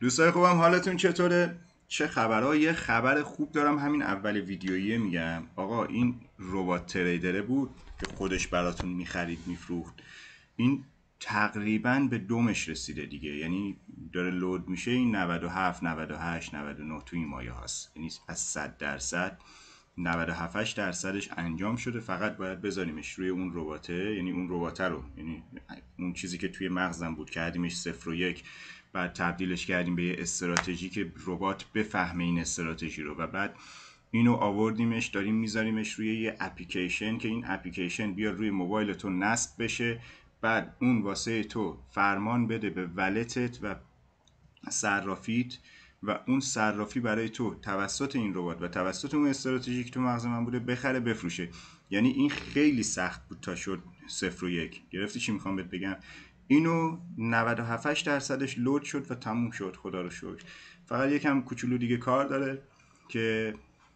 دوستای خوبم حالتون چطوره؟ چه خبرها یه خبر خوب دارم همین اول ویدیویی میگم آقا این ربات تریدره بود که خودش براتون میخرید میفروخت این تقریبا به دومش رسیده دیگه یعنی داره لود میشه این 97 98 99 تو این مایه هاست یعنی از 100 درصد 97 درصدش انجام شده فقط باید بذاریمش روی اون رباته یعنی اون رباته رو یعنی اون چیزی که توی مغزم بود کردیمش صفر و یک بعد تبدیلش کردیم به یه استراتژی که ربات بفهمه این استراتژی رو و بعد اینو آوردیمش داریم میذاریمش روی یه اپلیکیشن که این اپلیکیشن بیا روی موبایل تو نصب بشه بعد اون واسه تو فرمان بده به ولتت و صرافیت و اون صرافی برای تو توسط این ربات و توسط اون استراتژی که تو مغز من بوده بخره بفروشه یعنی این خیلی سخت بود تا شد صفر و یک گرفتی چی میخوام بهت بگم اینو 97 درصدش لود شد و تموم شد خدا رو شد فقط یکم کوچولو دیگه کار داره که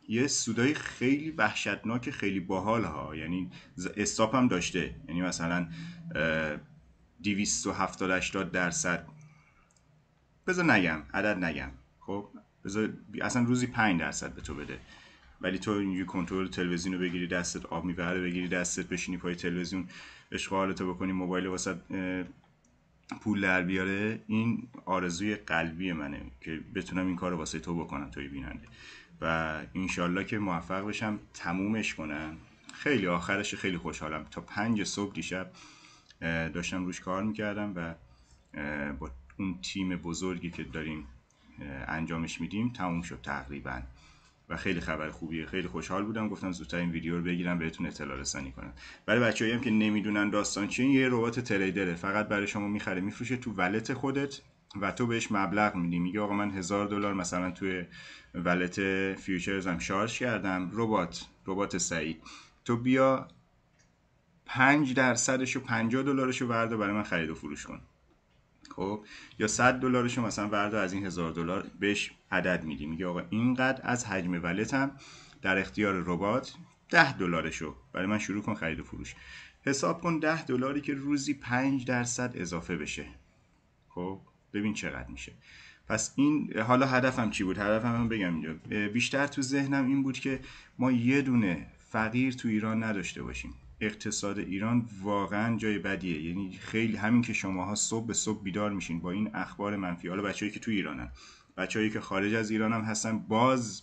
یه سودای خیلی وحشتناک خیلی باحال ها یعنی استاپ هم داشته یعنی مثلا 270 80 درصد بذار نگم عدد نگم خب اصلا روزی 5 درصد به تو بده ولی تو یه کنترل تلویزیون رو بگیری دستت آب میبره، بگیری دستت بشینی پای تلویزیون اشغالتو بکنی موبایل واسه پول در بیاره این آرزوی قلبی منه که بتونم این کارو واسه تو بکنم توی بیننده و انشالله که موفق بشم تمومش کنم خیلی آخرش خیلی خوشحالم تا پنج صبح دیشب داشتم روش کار میکردم و با اون تیم بزرگی که داریم انجامش میدیم تموم شد تقریبا و خیلی خبر خوبیه خیلی خوشحال بودم گفتم زودتر این ویدیو رو بگیرم بهتون اطلاع رسانی کنم برای بچه‌ای هم که نمیدونن داستان چیه یه ربات تریدره فقط برای شما میخره میفروشه تو ولت خودت و تو بهش مبلغ میدی میگه آقا من هزار دلار مثلا توی ولت فیوچرزم شارژ کردم ربات ربات سعید تو بیا 5 درصدش و 50 دلارش رو بردا برای من خرید و فروش کن خب یا 100 دلارشو مثلا وردا از این هزار دلار بهش عدد میدی میگه آقا اینقدر از حجم ولتم در اختیار ربات 10 دلارشو برای من شروع کن خرید و فروش حساب کن 10 دلاری که روزی 5 درصد اضافه بشه خب ببین چقدر میشه پس این حالا هدفم چی بود هدفم هم بگم اینجا بیشتر تو ذهنم این بود که ما یه دونه فقیر تو ایران نداشته باشیم اقتصاد ایران واقعا جای بدیه یعنی خیلی همین که شماها صبح به صبح بیدار میشین با این اخبار منفی حالا بچههایی که تو ایرانن بچههایی که خارج از ایران هم هستن باز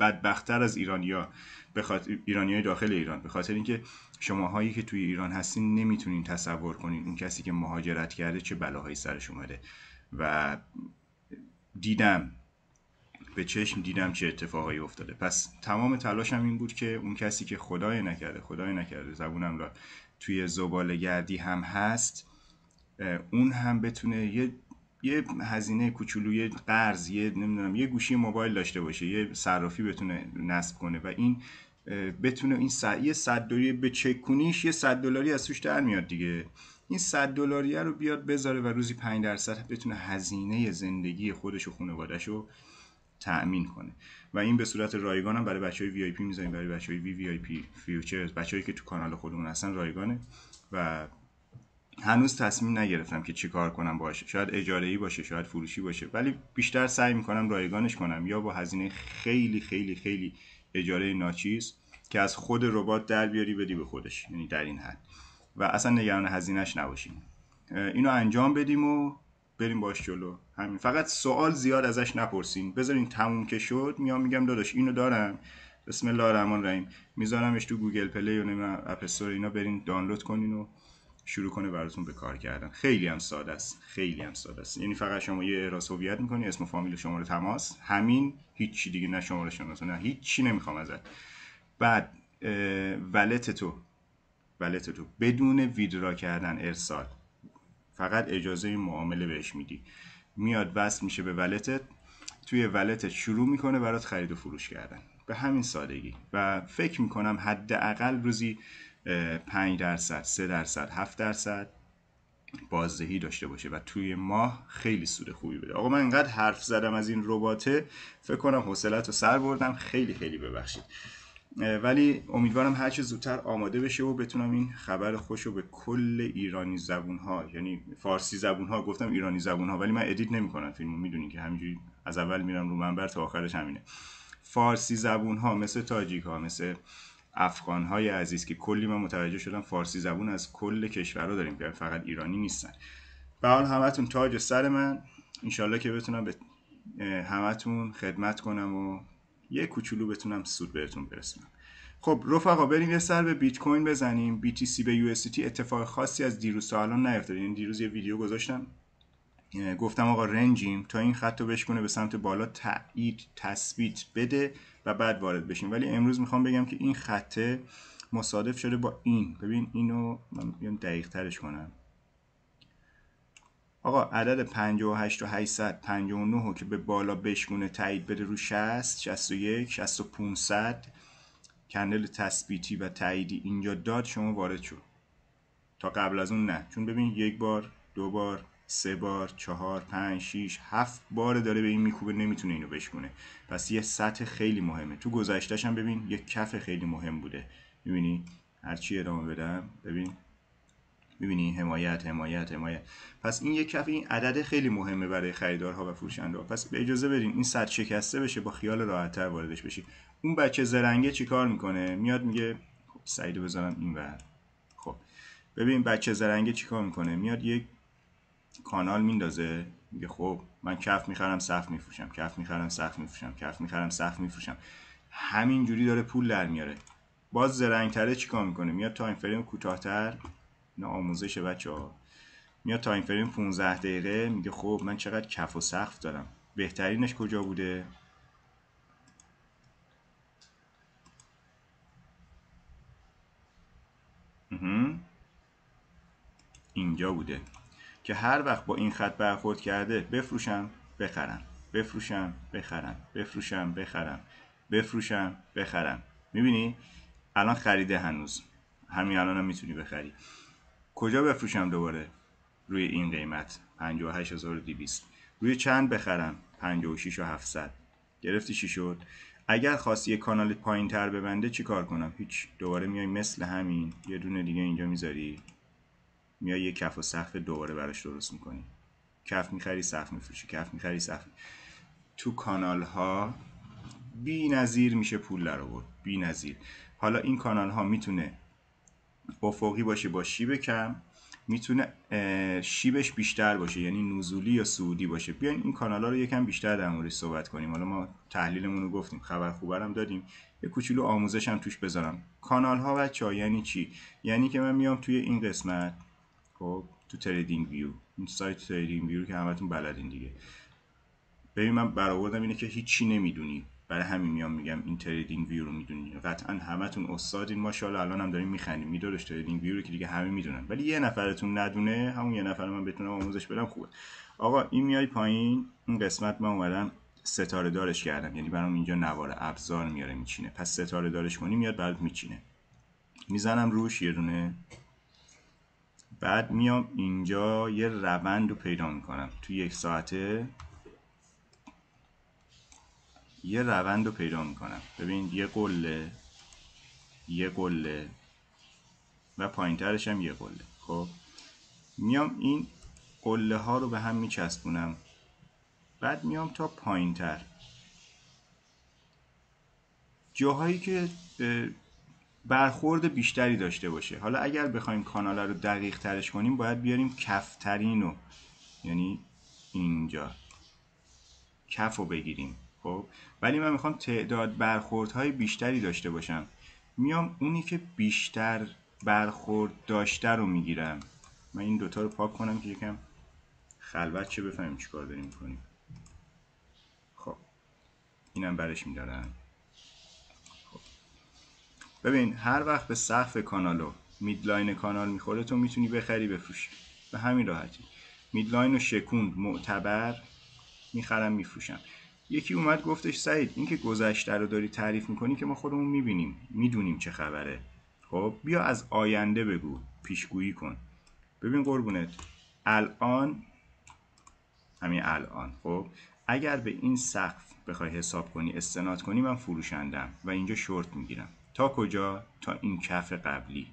بدبختتر از ایرانیا به خاطر ایرانیای داخل ایران به خاطر اینکه شماهایی که توی ایران هستین نمیتونین تصور کنین اون کسی که مهاجرت کرده چه بلاهایی سرش اومده و دیدم به چشم دیدم چه اتفاقی افتاده پس تمام تلاشم این بود که اون کسی که خدای نکرده خدای نکرده زبونم را توی زباله گردی هم هست اون هم بتونه یه یه هزینه کوچولو یه قرض یه نمیدونم یه گوشی موبایل داشته باشه یه صرافی بتونه نصب کنه و این بتونه این یه 100 دلاری به کنیش یه 100 دلاری از توش در میاد دیگه این 100 دلاری رو بیاد بذاره و روزی 5 درصد بتونه هزینه زندگی خودش و خانواده‌ش رو تأمین کنه و این به صورت رایگان هم برای بچه های وی آی میذاریم برای بچه های وی وی آی پی فیوچرز هایی که تو کانال خودمون هستن رایگانه و هنوز تصمیم نگرفتم که چیکار کنم باشه شاید اجاره ای باشه شاید فروشی باشه ولی بیشتر سعی میکنم رایگانش کنم یا با هزینه خیلی خیلی خیلی اجاره ناچیز که از خود ربات در بیاری بدی به خودش یعنی در این حد و اصلا نگران هزینهش نباشیم اینو انجام بدیم و بریم باش جلو همین فقط سوال زیاد ازش نپرسین بذارین تموم که شد میام میگم داداش اینو دارم بسم الله الرحمن الرحیم میذارمش تو گوگل پلی و نمیدونم اپ اینا برین دانلود کنین و شروع کنه براتون به کار کردن خیلی هم ساده است خیلی هم ساده است یعنی فقط شما یه اعراض هویت میکنی اسم و فامیل رو تماس همین هیچی دیگه نه شماره شناسا نه هیچی نمیخوام ازت بعد ولت تو ولت تو بدون ویدرا کردن ارسال فقط اجازه معامله بهش میدی میاد وصل میشه به ولتت توی ولتت شروع میکنه برات خرید و فروش کردن به همین سادگی و فکر میکنم حداقل روزی 5 درصد 3 درصد 7 درصد بازدهی داشته باشه و توی ماه خیلی سود خوبی بده آقا من انقدر حرف زدم از این رباته فکر کنم حوصلت رو سر بردم خیلی خیلی ببخشید ولی امیدوارم هر چه زودتر آماده بشه و بتونم این خبر خوش رو به کل ایرانی زبون ها یعنی فارسی زبون ها گفتم ایرانی زبون ها ولی من ادیت نمیکنم فیلمو میدونین که همینجوری از اول میرم رو منبر تا آخرش همینه فارسی زبون ها مثل تاجیک ها مثل افغان های عزیز که کلی من متوجه شدم فارسی زبون از کل کشورها داریم که فقط ایرانی نیستن به حال همتون تاج سر من انشالله که بتونم به همتون خدمت کنم و یه کوچولو بتونم سود بهتون برسونم خب رفقا بریم یه سر به بیت کوین بزنیم BTC به USDT اتفاق خاصی از دیروز تا الان نیفتاد این یعنی دیروز یه ویدیو گذاشتم گفتم آقا رنجیم تا این خط رو بشکنه به سمت بالا تایید تثبیت بده و بعد وارد بشیم ولی امروز میخوام بگم که این خطه مصادف شده با این ببین اینو من دقیق ترش کنم آقا عدد 58 و 800 رو که به بالا بشگونه تایید بده رو 60 61 6500 کندل تثبیتی و تاییدی اینجا داد شما وارد شد تا قبل از اون نه چون ببین یک بار دو بار سه بار چهار پنج شیش هفت بار داره به این میکوبه نمیتونه اینو بشکونه پس یه سطح خیلی مهمه تو گذشتهشم ببین یه کف خیلی مهم بوده میبینی هرچی ادامه بدم ببین میبینی حمایت حمایت حمایت پس این یک کف این عدد خیلی مهمه برای خریدارها و فروشنده ها پس به اجازه بدین این سر شکسته بشه با خیال راحتتر واردش بشی اون بچه زرنگه چیکار میکنه میاد میگه خب سعیدو بذارم این بر. خب ببین بچه زرنگه چیکار میکنه میاد یک کانال میندازه میگه خب من کف میخرم صف میفروشم کف میخرم صف میفروشم کف میخرم صف میفروشم همینجوری داره پول در میاره باز زرنگتره چیکار میکنه میاد تایم فریم کوتاهتر اینا آموزش بچه ها میاد تایم فریم 15 دقیقه میگه خب من چقدر کف و سقف دارم بهترینش کجا بوده اینجا بوده که هر وقت با این خط برخورد کرده بفروشم بخرم بفروشم بخرم بفروشم بخرم بفروشم بخرم میبینی الان خریده هنوز همین الان هم میتونی بخری کجا بفروشم دوباره روی این قیمت 58200 روی چند بخرم 56 و گرفتی چی شد اگر خواستی یه کانال پایین تر ببنده چی کار کنم هیچ دوباره میای مثل همین یه دونه دیگه اینجا میذاری میای یه کف و سقف دوباره براش درست میکنی کف میخری سقف میفروشی کف میخری سقف تو کانال ها بی نظیر میشه پول در آورد نظیر حالا این کانال ها میتونه افقی باشه با شیب کم میتونه شیبش بیشتر باشه یعنی نزولی یا سعودی باشه بیاین این کانال ها رو یکم بیشتر در موردش صحبت کنیم حالا ما تحلیلمون رو گفتیم خبر خوبرم دادیم یه کوچولو آموزش هم توش بذارم کانال ها بچه یعنی چی یعنی که من میام توی این قسمت خب تو تریدینگ ویو این سایت تریدینگ ویو که همتون بلدین دیگه ببین من برآوردم اینه که هیچی نمیدونیم برای همین میام میگم این تریدینگ ویو رو میدونی قطعا همتون استادین ماشاءالله الان هم داریم میخندیم میدونش تریدینگ ویو رو که دیگه همه میدونن ولی یه نفرتون ندونه همون یه نفر من بتونم آموزش بدم خوبه آقا این میای پایین این قسمت من اومدم ستاره دارش کردم یعنی برام اینجا نوار ابزار میاره میچینه پس ستاره دارش کنی میاد برات میچینه میزنم روش یه دونه بعد میام اینجا یه روند رو پیدا میکنم تو یک ساعته یه روند رو پیدا میکنم ببین یه قله یه قله و ترش هم یه قله خب میام این قله ها رو به هم میچسبونم بعد میام تا پایینتر جاهایی که برخورد بیشتری داشته باشه حالا اگر بخوایم کانال رو دقیق ترش کنیم باید بیاریم کفترین رو یعنی اینجا کف رو بگیریم خب ولی من میخوام تعداد برخوردهای بیشتری داشته باشم میام اونی که بیشتر برخورد داشته رو میگیرم من این دوتا رو پاک کنم که یکم خلوت چه بفهمیم چیکار داریم کنیم خب اینم برش میدارم خب. ببین هر وقت به سقف کانالو میدلاین کانال میخوره تو میتونی بخری بفروشی به همین راحتی میدلاین و شکوند معتبر میخرم میفروشم یکی اومد گفتش سعید این که گذشته رو داری تعریف میکنی که ما خودمون میبینیم میدونیم چه خبره خب بیا از آینده بگو پیشگویی کن ببین قربونت الان همین الان خب اگر به این سقف بخوای حساب کنی استناد کنی من فروشندم و اینجا شورت میگیرم تا کجا تا این کف قبلی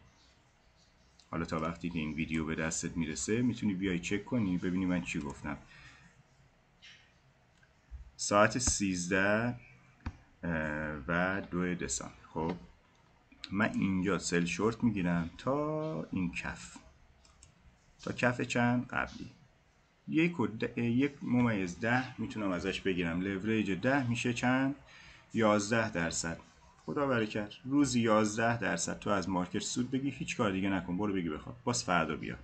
حالا تا وقتی که این ویدیو به دستت میرسه میتونی بیای چک کنی ببینی من چی گفتم ساعت 13 و 2 دسامبر خب من اینجا سل شورت میگیرم تا این کف تا کف چند قبلی یک, ده، ممیز ده میتونم ازش بگیرم لوریج ده میشه چند یازده درصد خدا برکت روز یازده درصد تو از مارکت سود بگی هیچ کار دیگه نکن برو بگی بخواب باز فردا بیا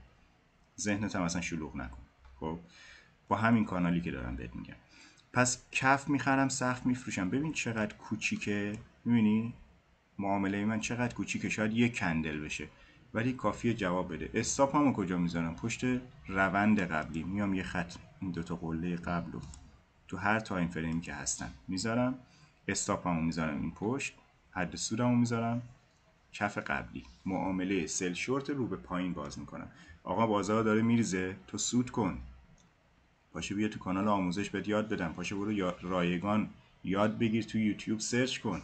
ذهنت هم اصلا شلوغ نکن خب با همین کانالی که دارم بهت میگم پس کف میخرم سخت میفروشم ببین چقدر کوچیکه میبینی معامله من چقدر کوچیکه شاید یه کندل بشه ولی کافی جواب بده استاپ هم کجا میذارم پشت روند قبلی میام یه خط این دوتا قله قبل رو تو هر تایم فریم که هستن میذارم استاپ هم میذارم این پشت حد سودم میذارم کف قبلی معامله سل شورت رو به پایین باز میکنم آقا بازار داره میریزه تو سود کن پاشو بیا تو کانال آموزش بهت یاد بدم پاشو برو رایگان یاد بگیر تو یوتیوب سرچ کن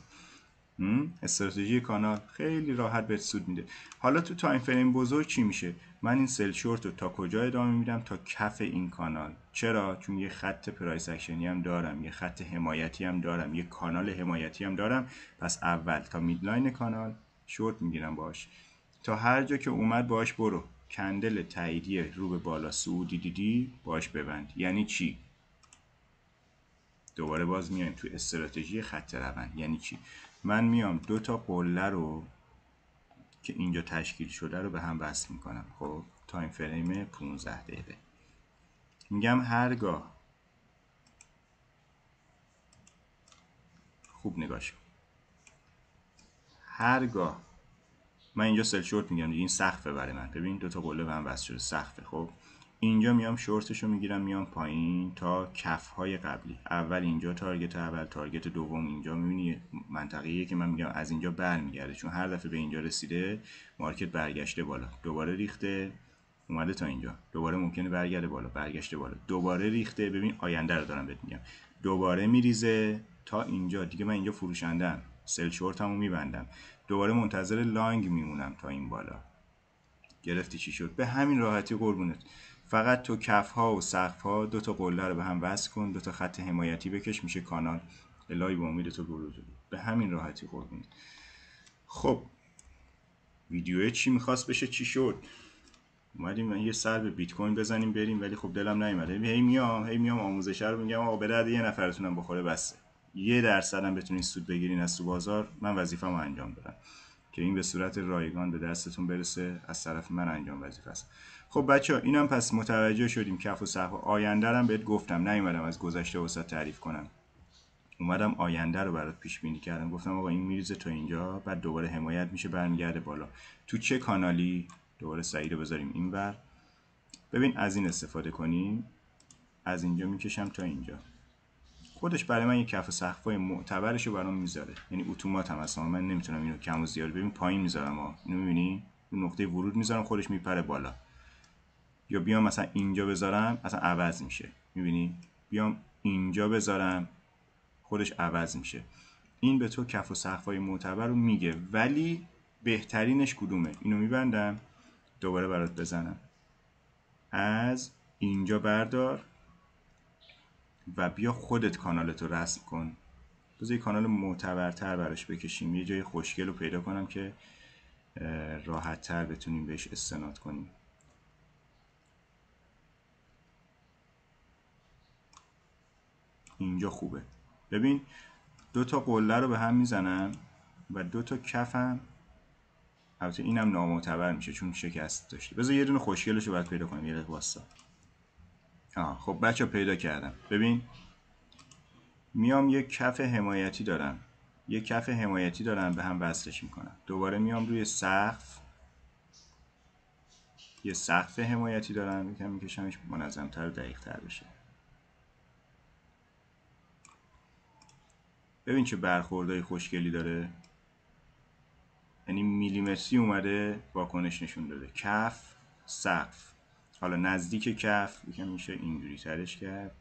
استراتژی کانال خیلی راحت بهت سود میده حالا تو تایم فریم بزرگ چی میشه من این سل شورت رو تا کجا ادامه میدم تا کف این کانال چرا چون یه خط پرایس اکشنی هم دارم یه خط حمایتی هم دارم یه کانال حمایتی هم دارم پس اول تا میدلاین کانال شورت میگیرم باش تا هر جا که اومد باش برو کندل تاییدی رو به بالا سعودی دیدی باش ببند یعنی چی دوباره باز میایم تو استراتژی خط روند یعنی چی من میام دو تا قله رو که اینجا تشکیل شده رو به هم وصل میکنم خب تایم فریم 15 دقیقه میگم هرگاه خوب نگاه هرگاه من اینجا سل شورت میگم دیگه این سخته برای من ببین دو تا قله به هم وصل شده سقفه خب اینجا میام شورتشو میگیرم میام پایین تا کف های قبلی اول اینجا تارگت اول تارگت دوم اینجا میبینی منطقه که من میگم از اینجا برمیگرده چون هر دفعه به اینجا رسیده مارکت برگشته بالا دوباره ریخته اومده تا اینجا دوباره ممکنه برگرده بالا برگشته بالا دوباره ریخته ببین آینده رو دارم بهت میگم دوباره میریزه تا اینجا دیگه من اینجا فروشندم سل شورت همو میبندم دوباره منتظر لانگ میمونم تا این بالا گرفتی چی شد به همین راحتی قربونت فقط تو کف ها و سقف ها دو تا قله رو به هم وصل کن دو تا خط حمایتی بکش میشه کانال الهی به امید تو به همین راحتی قربونت خب ویدیو چی میخواست بشه چی شد اومدیم یه سر به بیت کوین بزنیم بریم ولی خب دلم نیومد هی میام هی میام آموزش رو میگم آقا یه نفرتونم بخوره بسه یه درصد هم بتونین سود بگیرین از تو بازار من وظیفه وظیفه‌مو انجام دادم که این به صورت رایگان به دستتون برسه از طرف من انجام وظیفه است خب بچه ها اینم پس متوجه شدیم کف و صحب آینده هم بهت گفتم نیومدم از گذشته وسط تعریف کنم اومدم آینده رو برات پیش بینی کردم گفتم آقا این میریزه تو اینجا بعد دوباره حمایت میشه برمیگرده بالا تو چه کانالی دوباره سعی رو بذاریم بر ببین از این استفاده کنیم از اینجا میکشم تا اینجا خودش برای من یه کف سقفای معتبرش رو برام میذاره یعنی اتومات هم اصلا من نمیتونم اینو کم و زیاد ببین پایین میذارم ها اینو میبینی نقطه ورود میذارم خودش میپره بالا یا بیام مثلا اینجا بذارم اصلا عوض میشه میبینی بیام اینجا بذارم خودش عوض میشه این به تو کف و سقفای معتبر رو میگه ولی بهترینش کدومه اینو میبندم دوباره برات بزنم از اینجا بردار و بیا خودت کانالتو رسم کن بذار یه کانال معتبرتر براش بکشیم یه جای خوشگل رو پیدا کنم که راحت تر بتونیم بهش استناد کنیم اینجا خوبه ببین دو تا قله رو به هم میزنم و دو تا کفم البته اینم نامعتبر میشه چون شکست داشتی بذار یه دونه خوشگلش رو باید پیدا کنیم یه دقیقه آه خب بچه پیدا کردم ببین میام یه کف حمایتی دارم یه کف حمایتی دارم به هم وصلش میکنم دوباره میام روی سقف یه سقف حمایتی دارم میکنم میکشمش منظمتر و تر بشه ببین چه برخوردهای خوشگلی داره یعنی میلیمتری اومده واکنش نشون داده کف سقف حالا نزدیک کف یکم میشه اینجوری ترش کرد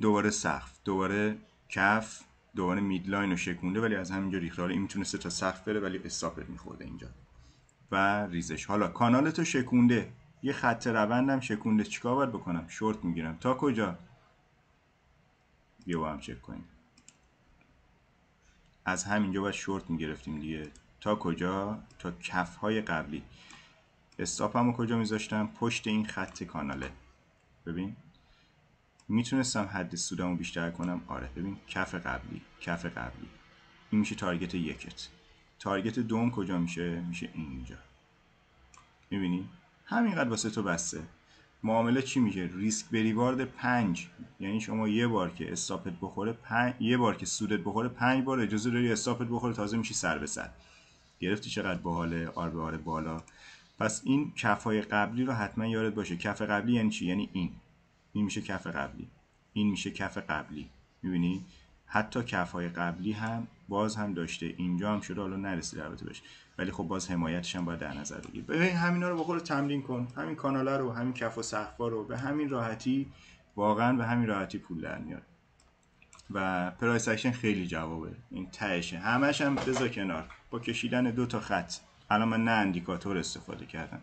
دوباره سقف دوباره کف دوباره میدلاین رو شکونده ولی از همینجا ریخته حالا این میتونسته تا سقف بره ولی استاپر میخورده اینجا و ریزش حالا کانالتو شکونده یه خط روندم شکونده چیکار باید بکنم شورت میگیرم تا کجا بیا با هم چک کنیم از همینجا باید شورت میگرفتیم دیگه تا کجا تا کف های قبلی استاپم رو کجا میذاشتم پشت این خط کاناله ببین میتونستم حد سودم رو بیشتر کنم آره ببین کف قبلی کف قبلی این میشه تارگت یکت تارگت دوم کجا میشه میشه اینجا میبینی همینقدر واسه تو بسته معامله چی میشه ریسک به پنج. 5 یعنی شما یه بار که استاپت بخوره پنج... یه بار که سودت بخوره پنج بار اجازه داری استاپت بخوره تازه میشه سر به سر گرفتی چقدر باحال آر به آر بالا پس این کف های قبلی رو حتما یادت باشه کف قبلی یعنی چی یعنی این این میشه کف قبلی این میشه کف قبلی میبینی حتی کف های قبلی هم باز هم داشته اینجا هم شده حالا نرسید البته باشه ولی خب باز حمایتش هم باید در نظر بگیر ببین همینا رو بخور تمرین کن همین کاناله رو همین کف و صحفا رو به همین راحتی واقعا به همین راحتی پول در میاد و پرایس اکشن خیلی جوابه این تهشه همش هم بذار کنار با کشیدن دو تا خط الان من نه اندیکاتور استفاده کردم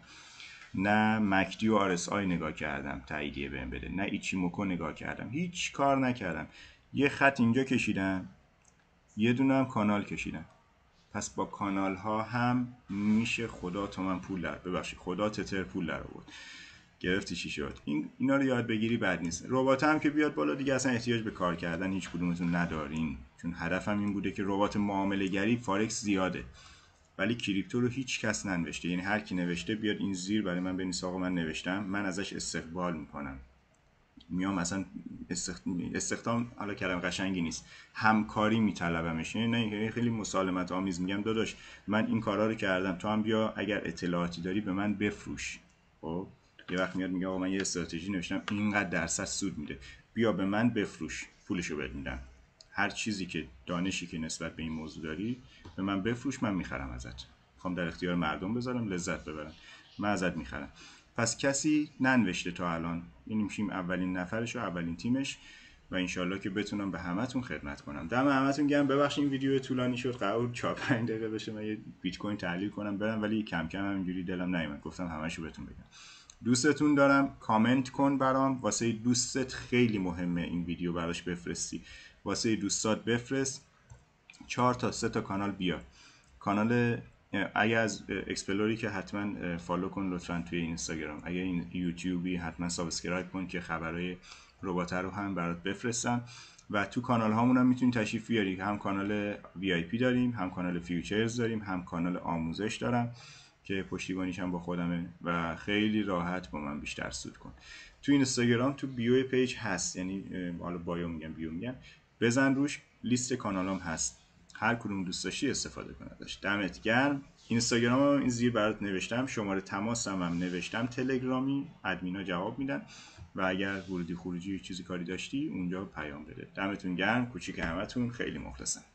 نه مکدی و آرس آی نگاه کردم تاییدیه بهم بده نه موکو نگاه کردم هیچ کار نکردم یه خط اینجا کشیدم یه دونه کانال کشیدم پس با کانال ها هم میشه خدا تو من پول در ببخشید خدا تتر پول در بود گرفتی چی شد این اینا رو یاد بگیری بد نیست ربات هم که بیاد بالا دیگه اصلا احتیاج به کار کردن هیچ کدومتون ندارین چون هدفم این بوده که ربات معامله گری فارکس زیاده ولی کریپتو رو هیچ کس ننوشته یعنی هر کی نوشته بیاد این زیر برای من بنویس آقا من نوشتم من ازش استقبال میکنم میام اصلا استخ... استخدام حالا کردم قشنگی نیست همکاری میطلبمش یعنی نه یعنی خیلی مسالمت آمیز میگم داداش من این کارا رو کردم تو هم بیا اگر اطلاعاتی داری به من بفروش خب یه وقت میاد میگه آقا من یه استراتژی نوشتم اینقدر درصد سود میده بیا به من بفروش پولشو بهت میدم هر چیزی که دانشی که نسبت به این موضوع داری به من بفروش من میخرم ازت میخوام در اختیار مردم بذارم لذت ببرم من ازت میخرم پس کسی ننوشته تا الان این یعنی میشیم اولین نفرش و اولین تیمش و انشالله که بتونم به همتون خدمت کنم دم همتون گم ببخشید این ویدیو طولانی شد قرار 4 5 دقیقه بشه من یه بیت کوین تحلیل کنم برم ولی کم کم همینجوری دلم نیومد گفتم همشو بهتون بگم دوستتون دارم کامنت کن برام واسه دوستت خیلی مهمه این ویدیو براش بفرستی واسه دوستات بفرست چهار تا سه تا کانال بیا کانال اگه از اکسپلوری که حتما فالو کن لطفا توی اینستاگرام اگه این یوتیوبی حتما سابسکرایب کن که خبرهای رباتر رو هم برات بفرستم و تو کانال هامون هم میتونی تشریف بیاری هم کانال VIP داریم هم کانال فیوچرز داریم هم کانال آموزش دارم که پشتیبانیش هم با خودمه و خیلی راحت با من بیشتر سود کن تو اینستاگرام تو بیو پیج هست یعنی حالا بایو میگم بیو میگم بزن روش لیست کانالام هست هر کدوم دوست داشتی استفاده کن ازش دمت گرم اینستاگرام هم این زیر برات نوشتم شماره تماسم هم نوشتم تلگرامی ادمینا جواب میدن و اگر ورودی خروجی چیزی کاری داشتی اونجا پیام بده دمتون گرم کوچیک همتون خیلی مخلصم